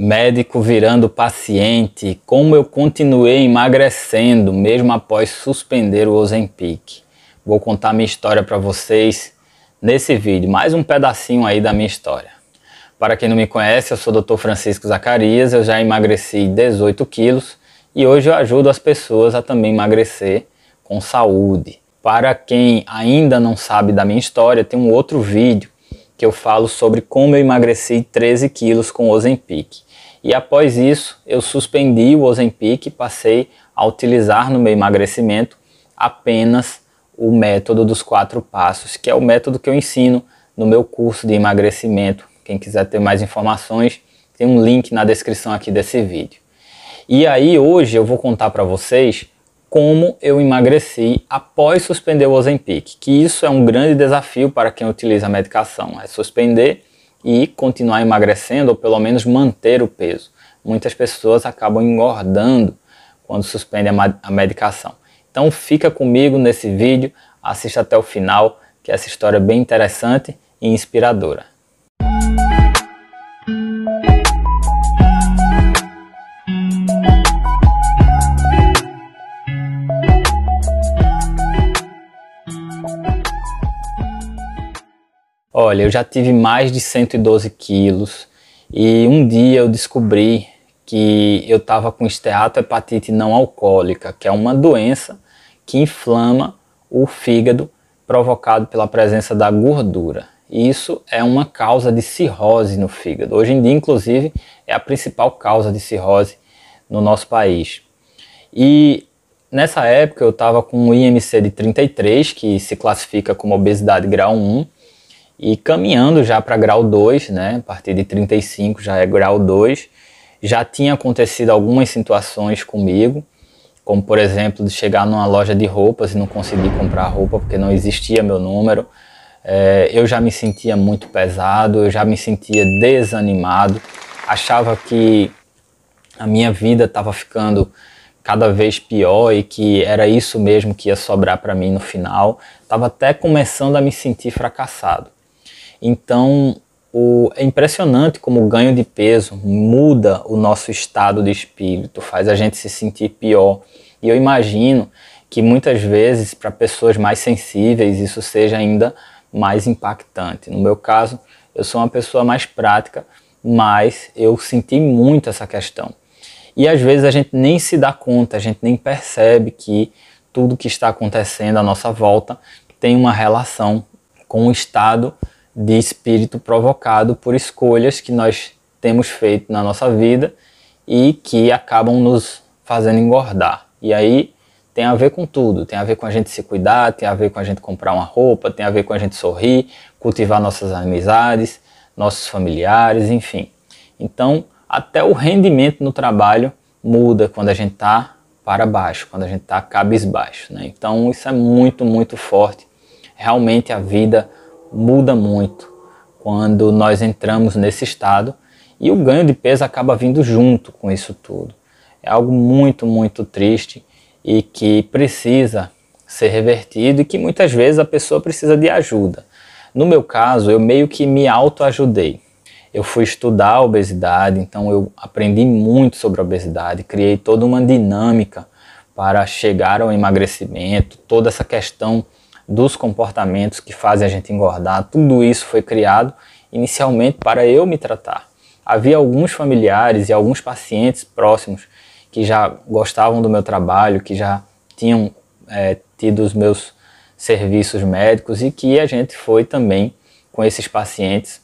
médico virando paciente, como eu continuei emagrecendo mesmo após suspender o Ozempic. Vou contar minha história para vocês nesse vídeo, mais um pedacinho aí da minha história. Para quem não me conhece, eu sou o Dr. Francisco Zacarias, eu já emagreci 18 quilos e hoje eu ajudo as pessoas a também emagrecer com saúde. Para quem ainda não sabe da minha história, tem um outro vídeo que eu falo sobre como eu emagreci 13 quilos com o Ozempic. E após isso, eu suspendi o Ozempic e passei a utilizar no meu emagrecimento apenas o método dos quatro passos, que é o método que eu ensino no meu curso de emagrecimento. Quem quiser ter mais informações, tem um link na descrição aqui desse vídeo. E aí hoje eu vou contar para vocês como eu emagreci após suspender o Ozempic, que isso é um grande desafio para quem utiliza a medicação, é suspender e continuar emagrecendo ou pelo menos manter o peso. Muitas pessoas acabam engordando quando suspendem a, a medicação. Então fica comigo nesse vídeo, assista até o final, que essa história é bem interessante e inspiradora. Olha, eu já tive mais de 112 quilos e um dia eu descobri que eu estava com esteatohepatite não alcoólica, que é uma doença que inflama o fígado provocado pela presença da gordura. E isso é uma causa de cirrose no fígado. Hoje em dia, inclusive, é a principal causa de cirrose no nosso país. E nessa época eu estava com um IMC de 33, que se classifica como obesidade grau 1, e caminhando já para grau 2, né? A partir de 35 já é grau 2. Já tinha acontecido algumas situações comigo, como por exemplo, de chegar numa loja de roupas e não conseguir comprar roupa porque não existia meu número. É, eu já me sentia muito pesado, eu já me sentia desanimado, achava que a minha vida estava ficando cada vez pior e que era isso mesmo que ia sobrar para mim no final. Estava até começando a me sentir fracassado. Então, o, é impressionante como o ganho de peso muda o nosso estado de espírito, faz a gente se sentir pior. E eu imagino que muitas vezes, para pessoas mais sensíveis, isso seja ainda mais impactante. No meu caso, eu sou uma pessoa mais prática, mas eu senti muito essa questão. E às vezes a gente nem se dá conta, a gente nem percebe que tudo que está acontecendo à nossa volta tem uma relação com o estado de espírito provocado por escolhas que nós temos feito na nossa vida e que acabam nos fazendo engordar. E aí tem a ver com tudo, tem a ver com a gente se cuidar, tem a ver com a gente comprar uma roupa, tem a ver com a gente sorrir, cultivar nossas amizades, nossos familiares, enfim. Então, até o rendimento no trabalho muda quando a gente está para baixo, quando a gente está cabisbaixo. Né? Então, isso é muito, muito forte. Realmente a vida muda muito quando nós entramos nesse estado e o ganho de peso acaba vindo junto com isso tudo. É algo muito, muito triste e que precisa ser revertido e que muitas vezes a pessoa precisa de ajuda. No meu caso, eu meio que me autoajudei. Eu fui estudar a obesidade, então eu aprendi muito sobre a obesidade, criei toda uma dinâmica para chegar ao emagrecimento, toda essa questão dos comportamentos que fazem a gente engordar, tudo isso foi criado inicialmente para eu me tratar. Havia alguns familiares e alguns pacientes próximos que já gostavam do meu trabalho, que já tinham é, tido os meus serviços médicos e que a gente foi também com esses pacientes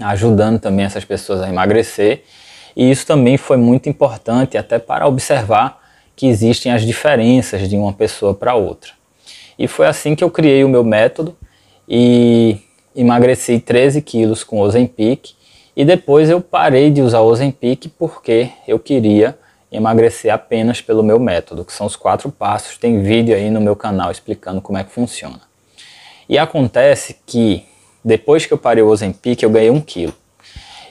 ajudando também essas pessoas a emagrecer. E isso também foi muito importante até para observar que existem as diferenças de uma pessoa para outra. E foi assim que eu criei o meu método e emagreci 13 quilos com Ozempic e depois eu parei de usar Ozempic porque eu queria emagrecer apenas pelo meu método, que são os quatro passos. Tem vídeo aí no meu canal explicando como é que funciona. E acontece que depois que eu parei o Ozempic, eu ganhei um quilo.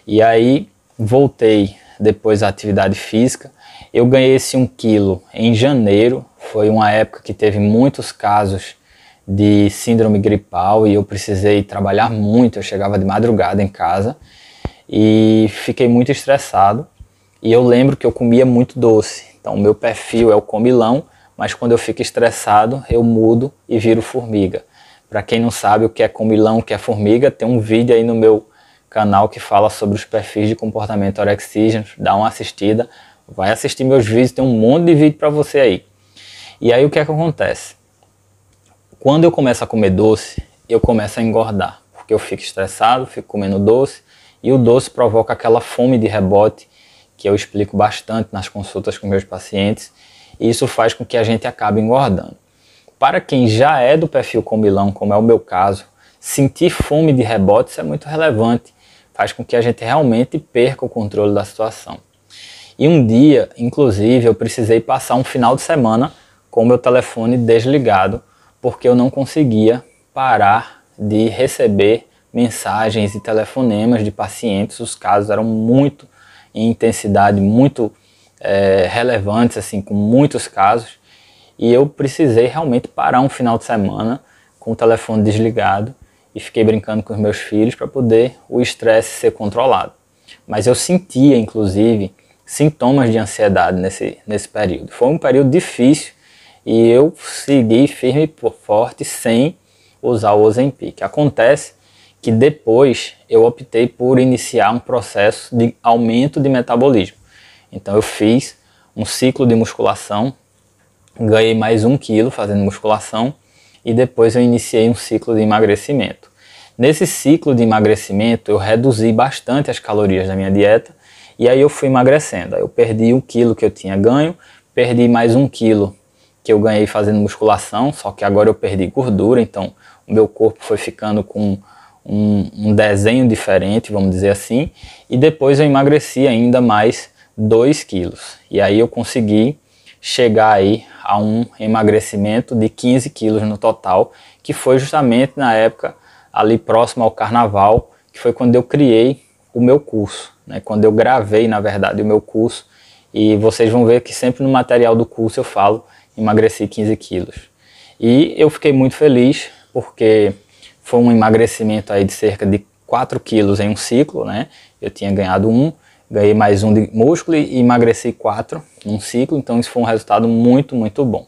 E aí voltei depois à atividade física. Eu ganhei esse um quilo em janeiro foi uma época que teve muitos casos de síndrome gripal e eu precisei trabalhar muito. Eu chegava de madrugada em casa e fiquei muito estressado. E eu lembro que eu comia muito doce. Então, o meu perfil é o comilão, mas quando eu fico estressado, eu mudo e viro formiga. Para quem não sabe o que é comilão, o que é formiga, tem um vídeo aí no meu canal que fala sobre os perfis de comportamento orexígeno. Dá uma assistida, vai assistir meus vídeos, tem um monte de vídeo para você aí. E aí o que é que acontece? Quando eu começo a comer doce, eu começo a engordar, porque eu fico estressado, fico comendo doce, e o doce provoca aquela fome de rebote que eu explico bastante nas consultas com meus pacientes, e isso faz com que a gente acabe engordando. Para quem já é do perfil comilão, como é o meu caso, sentir fome de rebote isso é muito relevante, faz com que a gente realmente perca o controle da situação. E um dia, inclusive, eu precisei passar um final de semana com meu telefone desligado, porque eu não conseguia parar de receber mensagens e telefonemas de pacientes. Os casos eram muito em intensidade, muito é, relevantes, assim, com muitos casos. E eu precisei realmente parar um final de semana com o telefone desligado e fiquei brincando com os meus filhos para poder o estresse ser controlado. Mas eu sentia, inclusive, sintomas de ansiedade nesse, nesse período. Foi um período difícil e eu segui firme e forte sem usar o Ozempic. Acontece que depois eu optei por iniciar um processo de aumento de metabolismo. Então eu fiz um ciclo de musculação, ganhei mais um quilo fazendo musculação e depois eu iniciei um ciclo de emagrecimento. Nesse ciclo de emagrecimento eu reduzi bastante as calorias da minha dieta e aí eu fui emagrecendo. Eu perdi o quilo que eu tinha ganho, perdi mais um quilo que eu ganhei fazendo musculação, só que agora eu perdi gordura, então o meu corpo foi ficando com um, um desenho diferente, vamos dizer assim, e depois eu emagreci ainda mais 2 quilos. E aí eu consegui chegar aí a um emagrecimento de 15 quilos no total, que foi justamente na época ali próximo ao carnaval, que foi quando eu criei o meu curso, né? quando eu gravei, na verdade, o meu curso. E vocês vão ver que sempre no material do curso eu falo emagreci 15 quilos. E eu fiquei muito feliz porque foi um emagrecimento aí de cerca de 4 quilos em um ciclo, né? Eu tinha ganhado um, ganhei mais um de músculo e emagreci 4 num ciclo, então isso foi um resultado muito, muito bom.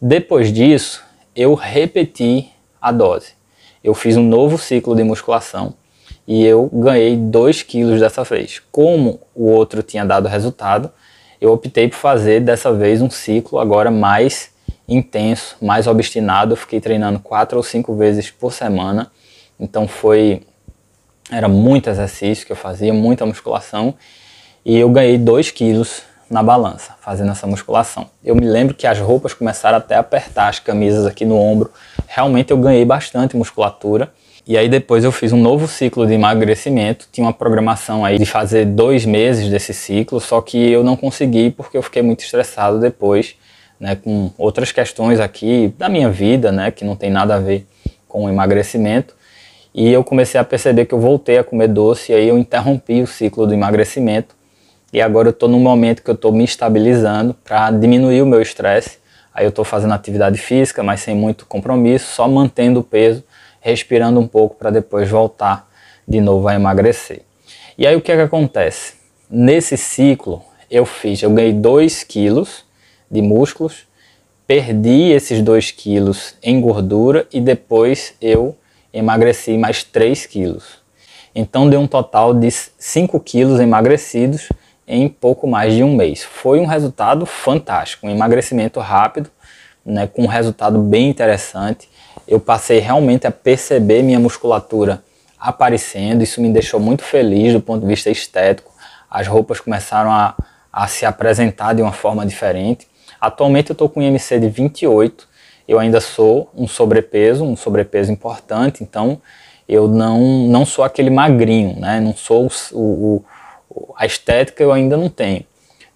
Depois disso, eu repeti a dose. Eu fiz um novo ciclo de musculação e eu ganhei 2 quilos dessa vez. Como o outro tinha dado resultado, eu optei por fazer dessa vez um ciclo agora mais intenso, mais obstinado. Eu fiquei treinando quatro ou cinco vezes por semana, então foi era muito exercício que eu fazia, muita musculação e eu ganhei 2 quilos na balança fazendo essa musculação. Eu me lembro que as roupas começaram até a apertar as camisas aqui no ombro. Realmente eu ganhei bastante musculatura e aí depois eu fiz um novo ciclo de emagrecimento, tinha uma programação aí de fazer dois meses desse ciclo, só que eu não consegui porque eu fiquei muito estressado depois, né, com outras questões aqui da minha vida, né, que não tem nada a ver com o emagrecimento. E eu comecei a perceber que eu voltei a comer doce, e aí eu interrompi o ciclo do emagrecimento. E agora eu estou num momento que eu estou me estabilizando para diminuir o meu estresse. Aí eu estou fazendo atividade física, mas sem muito compromisso, só mantendo o peso respirando um pouco para depois voltar de novo a emagrecer. E aí o que, é que acontece? Nesse ciclo eu fiz, eu ganhei 2 quilos de músculos, perdi esses 2 quilos em gordura e depois eu emagreci mais 3 quilos. Então deu um total de 5 quilos emagrecidos em pouco mais de um mês. Foi um resultado fantástico, um emagrecimento rápido, né, com um resultado bem interessante eu passei realmente a perceber minha musculatura aparecendo. Isso me deixou muito feliz do ponto de vista estético. As roupas começaram a, a se apresentar de uma forma diferente. Atualmente eu estou com um IMC de 28. Eu ainda sou um sobrepeso, um sobrepeso importante. Então eu não, não sou aquele magrinho, né? Não sou o, o a estética eu ainda não tenho.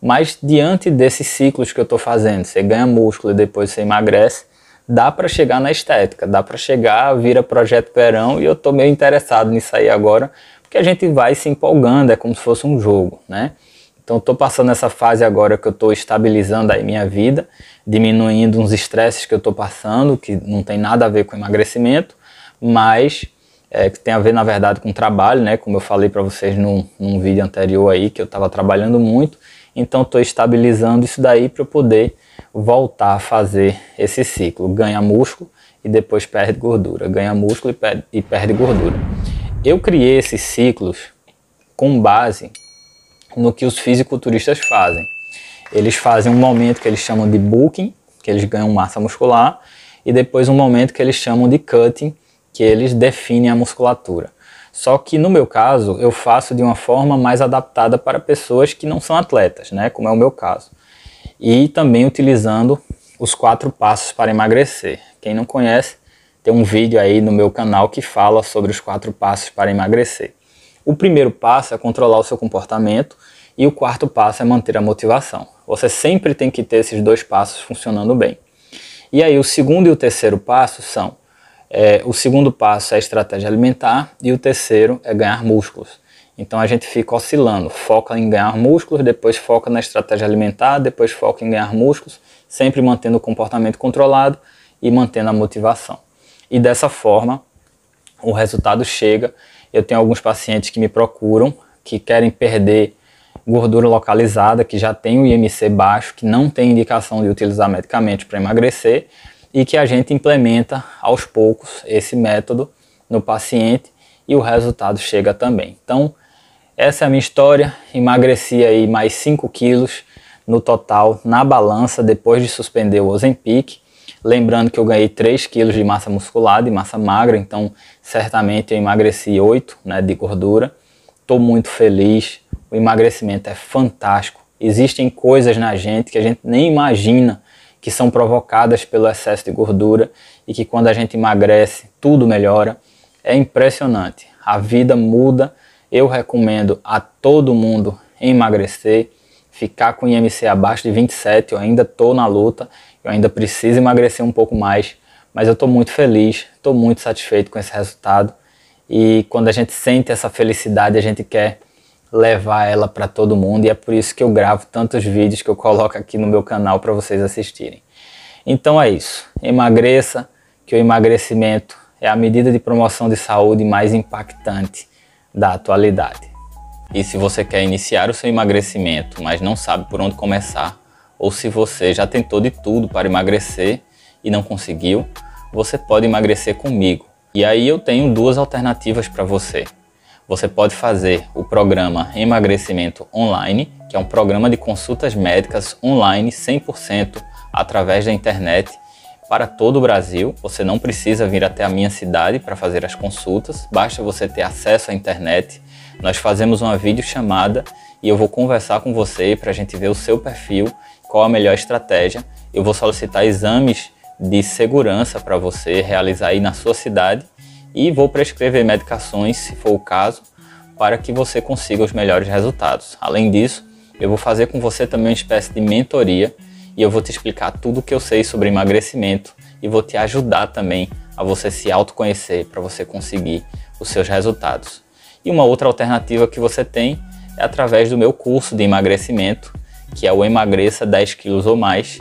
Mas diante desses ciclos que eu estou fazendo, você ganha músculo e depois você emagrece, dá para chegar na estética, dá para chegar, vira projeto verão e eu tô meio interessado nisso aí agora, porque a gente vai se empolgando, é como se fosse um jogo, né? Então tô passando essa fase agora que eu tô estabilizando aí minha vida, diminuindo uns estresses que eu tô passando, que não tem nada a ver com emagrecimento, mas é, que tem a ver na verdade com trabalho, né? Como eu falei para vocês num, num vídeo anterior aí, que eu estava trabalhando muito, então estou estabilizando isso daí para eu poder voltar a fazer esse ciclo. Ganha músculo e depois perde gordura. Ganha músculo e perde, e perde gordura. Eu criei esses ciclos com base no que os fisiculturistas fazem. Eles fazem um momento que eles chamam de bulking, que eles ganham massa muscular, e depois um momento que eles chamam de cutting, que eles definem a musculatura. Só que no meu caso, eu faço de uma forma mais adaptada para pessoas que não são atletas, né, como é o meu caso. E também utilizando os quatro passos para emagrecer. Quem não conhece, tem um vídeo aí no meu canal que fala sobre os quatro passos para emagrecer. O primeiro passo é controlar o seu comportamento e o quarto passo é manter a motivação. Você sempre tem que ter esses dois passos funcionando bem. E aí o segundo e o terceiro passo são é, o segundo passo é a estratégia alimentar e o terceiro é ganhar músculos. Então a gente fica oscilando, foca em ganhar músculos, depois foca na estratégia alimentar, depois foca em ganhar músculos, sempre mantendo o comportamento controlado e mantendo a motivação. E dessa forma, o resultado chega. Eu tenho alguns pacientes que me procuram que querem perder gordura localizada, que já tem o IMC baixo, que não tem indicação de utilizar medicamentos para emagrecer, e que a gente implementa aos poucos esse método no paciente e o resultado chega também. Então, essa é a minha história. Emagreci aí mais 5 quilos no total na balança depois de suspender o Ozempic. Lembrando que eu ganhei 3 quilos de massa muscular, de massa magra, então certamente eu emagreci 8 né, de gordura. Estou muito feliz, o emagrecimento é fantástico. Existem coisas na gente que a gente nem imagina que são provocadas pelo excesso de gordura e que quando a gente emagrece, tudo melhora. É impressionante. A vida muda. Eu recomendo a todo mundo emagrecer, ficar com IMC abaixo de 27. Eu ainda estou na luta, eu ainda preciso emagrecer um pouco mais, mas eu estou muito feliz, estou muito satisfeito com esse resultado. E quando a gente sente essa felicidade, a gente quer levar ela para todo mundo e é por isso que eu gravo tantos vídeos que eu coloco aqui no meu canal para vocês assistirem. Então é isso, emagreça, que o emagrecimento é a medida de promoção de saúde mais impactante da atualidade. E se você quer iniciar o seu emagrecimento, mas não sabe por onde começar, ou se você já tentou de tudo para emagrecer e não conseguiu, você pode emagrecer comigo. E aí eu tenho duas alternativas para você você pode fazer o programa Emagrecimento Online, que é um programa de consultas médicas online 100% através da internet para todo o Brasil. Você não precisa vir até a minha cidade para fazer as consultas, basta você ter acesso à internet. Nós fazemos uma videochamada e eu vou conversar com você para a gente ver o seu perfil, qual a melhor estratégia. Eu vou solicitar exames de segurança para você realizar aí na sua cidade e vou prescrever medicações, se for o caso, para que você consiga os melhores resultados. Além disso, eu vou fazer com você também uma espécie de mentoria e eu vou te explicar tudo o que eu sei sobre emagrecimento e vou te ajudar também a você se autoconhecer para você conseguir os seus resultados. E uma outra alternativa que você tem é através do meu curso de emagrecimento, que é o Emagreça 10 quilos ou mais,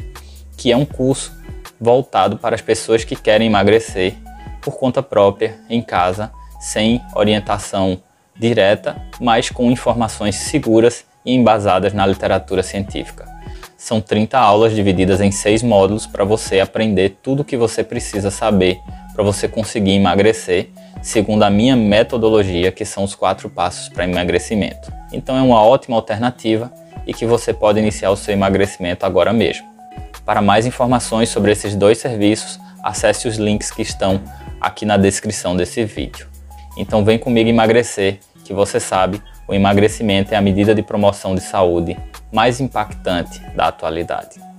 que é um curso voltado para as pessoas que querem emagrecer por conta própria, em casa, sem orientação direta, mas com informações seguras e embasadas na literatura científica. São 30 aulas divididas em seis módulos para você aprender tudo o que você precisa saber para você conseguir emagrecer, segundo a minha metodologia, que são os quatro passos para emagrecimento. Então é uma ótima alternativa e que você pode iniciar o seu emagrecimento agora mesmo. Para mais informações sobre esses dois serviços, acesse os links que estão aqui na descrição desse vídeo. Então vem comigo emagrecer, que você sabe, o emagrecimento é a medida de promoção de saúde mais impactante da atualidade.